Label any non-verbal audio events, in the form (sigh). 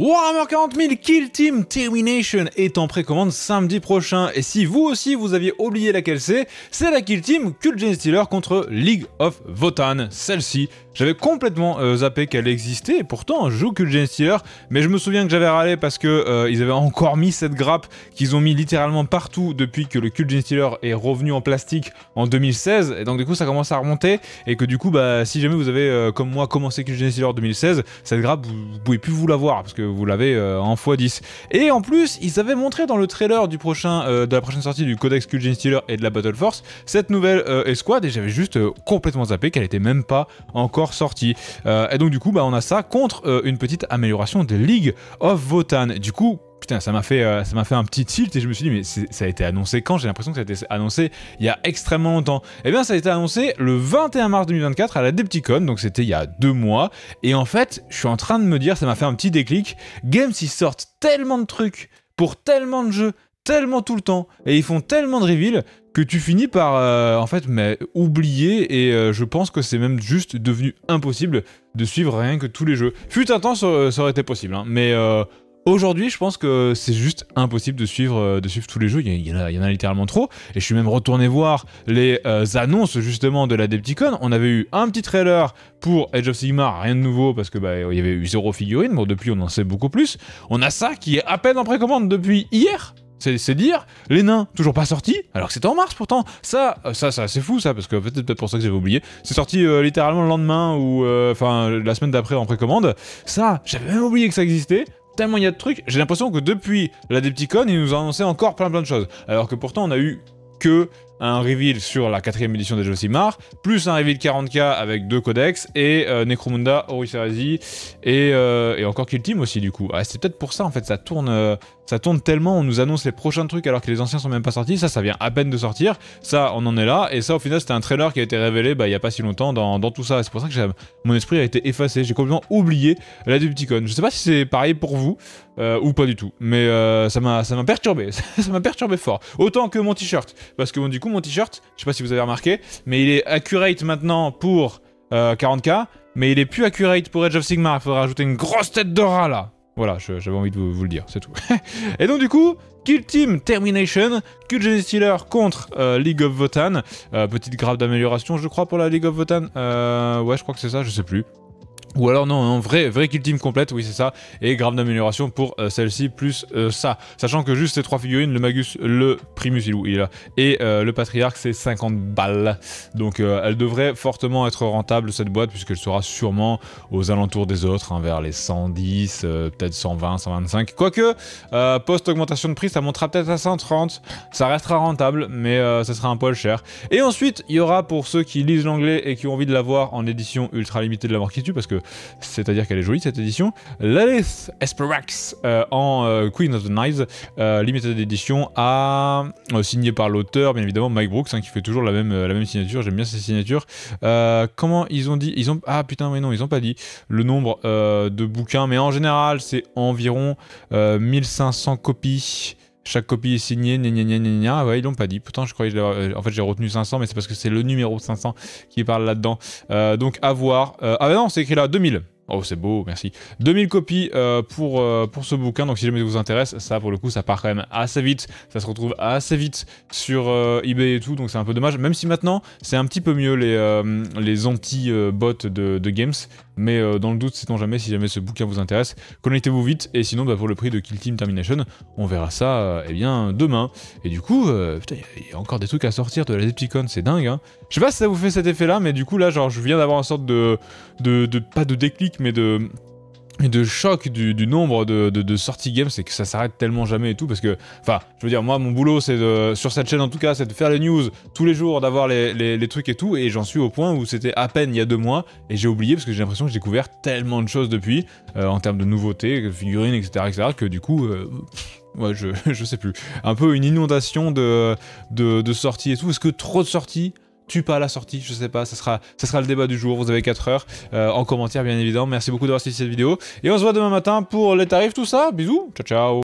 Warhammer 40 000 Kill Team Termination est en précommande samedi prochain et si vous aussi vous aviez oublié laquelle c'est, c'est la Kill Team cult Stealer contre League of Votan, celle-ci. J'avais complètement euh, zappé qu'elle existait et pourtant je joue Gen Stealer mais je me souviens que j'avais râlé parce que euh, ils avaient encore mis cette grappe qu'ils ont mis littéralement partout depuis que le cult Stealer est revenu en plastique en 2016 et donc du coup ça commence à remonter et que du coup bah si jamais vous avez euh, comme moi commencé Gen Stealer 2016, cette grappe vous, vous pouvez plus vous la voir parce que vous l'avez euh, en x10. Et en plus, ils avaient montré dans le trailer du prochain, euh, de la prochaine sortie du Codex culture Stealer et de la Battle Force cette nouvelle euh, escouade et j'avais juste complètement zappé qu'elle était même pas encore sortie. et donc du coup, bah, on a ça contre une petite amélioration des League of Votan. Du coup, Putain, ça m'a fait, euh, fait un petit tilt et je me suis dit, mais ça a été annoncé quand J'ai l'impression que ça a été annoncé il y a extrêmement longtemps. Eh bien, ça a été annoncé le 21 mars 2024 à la Depticon, donc c'était il y a deux mois. Et en fait, je suis en train de me dire, ça m'a fait un petit déclic. Games, ils sortent tellement de trucs pour tellement de jeux, tellement tout le temps, et ils font tellement de reveals que tu finis par, euh, en fait, mais oublier. Et euh, je pense que c'est même juste devenu impossible de suivre rien que tous les jeux. Fut un temps, ça, aurait été possible, hein, mais. Aujourd'hui, je pense que c'est juste impossible de suivre, euh, de suivre tous les jeux. Il y, en a, littéralement trop. Et je suis même retourné voir les euh, annonces justement de la Depticon. On avait eu un petit trailer pour Edge of Sigmar, rien de nouveau parce que bah, il y avait eu zéro figurine. Bon, depuis, on en sait beaucoup plus. On a ça qui est à peine en précommande depuis hier. C'est dire, les nains, toujours pas sortis, alors que c'était en mars pourtant. Ça, euh, ça, ça c'est fou ça, parce que fait, peut-être pour ça que j'avais oublié. C'est sorti littéralement le lendemain ou enfin la semaine d'après en précommande. Ça, j'avais même oublié que ça existait tellement il y a de trucs. J'ai l'impression que depuis la Depticon, ils nous a annoncé encore plein plein de choses. Alors que pourtant, on a eu que un reveal sur la quatrième édition des Josimar, plus un reveal 40k avec deux codex et euh, Necromunda, Orisarazi et, euh, et, encore Kill Team aussi du coup. Ah, c'est peut-être pour ça en fait, ça tourne, euh, ça tourne tellement, on nous annonce les prochains trucs alors que les anciens sont même pas sortis, ça ça vient à peine de sortir, ça on en est là, et ça au final c'était un trailer qui a été révélé bah, il y a pas si longtemps dans, tout ça, c'est pour ça que mon esprit a été effacé, j'ai complètement oublié la Dupticon. Je sais pas si c'est pareil pour vous ou pas du tout, mais ça m'a perturbé, (laughs) ça m'a perturbé fort, autant que mon t-shirt, parce que bon, du coup mon t-shirt, je sais pas si vous avez remarqué, mais il est accurate maintenant pour 40k, euh, mais il est plus accurate pour Edge of Sigmar. Il faudra ajouter une grosse tête de rat là. Voilà, j'avais envie de vous, le dire, c'est tout. (laughs) et donc du coup, Kill Team Termination, Kill Genie Stealer contre euh, League of Votan. Euh, petite grave d'amélioration, je crois, pour la League of Wotan, ouais, je crois que c'est ça, je sais plus. Ou alors non, en vrai, vrai kill team complète, oui c'est ça, et grave d'amélioration pour euh, celle-ci plus euh, ça. Sachant que juste ces trois figurines, le Magus, le Primus, il, il là, et euh, le Patriarche, c'est 50 balles. Donc elle devrait fortement être rentable cette boîte, puisqu'elle sera sûrement aux alentours des autres, hein, vers les 110, peut-être 120, 125. Quoique, post-augmentation de prix, ça montera peut-être à 130, ça restera rentable, mais ça sera un poil cher. Et ensuite, il y aura pour ceux qui lisent l'anglais et qui ont envie de l'avoir en édition ultra limitée de la mort qui tue, parce que c'est-à-dire qu'elle est jolie cette édition. lalith Esperax euh, en euh, Queen of the Knives, euh, limited d'édition à signé par l'auteur, bien évidemment Mike Brooks, hein, qui fait toujours la même, la même signature. J'aime bien ses signatures. comment ils ont dit Ils ont ah putain mais non, ils ont pas dit le nombre de bouquins, mais en général c'est environ 1500 copies chaque copie est signée, gna gna gna gna Ah Ouais, ils l'ont pas dit. Pourtant, je croyais. Euh, en fait, j'ai retenu 500, mais c'est parce que c'est le numéro 500 qui parle là-dedans. Euh, donc, à voir. Euh, ah, non, c'est écrit là 2000. Oh, c'est beau, merci. 2000 copies euh, pour, euh, pour ce bouquin, donc si jamais ça vous intéresse, ça pour le coup, ça part quand même assez vite, ça se retrouve assez vite sur euh, eBay et tout, donc c'est un peu dommage, même si maintenant, c'est un petit peu mieux les, les anti-bots de, Games, mais dans le doute, c'est jamais, si jamais ce bouquin vous intéresse, connectez-vous vite, et sinon, bah, pour le prix de Kill Team Termination, on verra ça, eh bien, demain. Et du coup, putain, il y, a encore des trucs à sortir de la Depticon c'est dingue, hein. Je sais pas si ça vous fait cet effet-là, mais du coup, là, genre, je viens d'avoir une sorte de, de, pas de déclic, mais de de choc du, nombre de, sorties games, c'est que ça s'arrête tellement jamais et tout, parce que, enfin, je veux dire, moi, mon boulot, c'est sur cette chaîne en tout cas, c'est de faire les news tous les jours, d'avoir les, trucs et tout, et j'en suis au point où c'était à peine il y a deux mois, et j'ai oublié, parce que j'ai l'impression que j'ai découvert tellement de choses depuis, euh, en termes de nouveautés, figurines, etc., etc., que du coup, euh, (laughs) je, sais plus, un peu une inondation de, de sorties et tout, est-ce que trop de sorties tue pas à la sortie, je sais pas, ça sera, ça sera le débat du jour, vous avez 4 heures euh, en commentaire bien évidemment, merci beaucoup d'avoir suivi cette vidéo, et on se voit demain matin pour les tarifs, tout ça, bisous, ciao ciao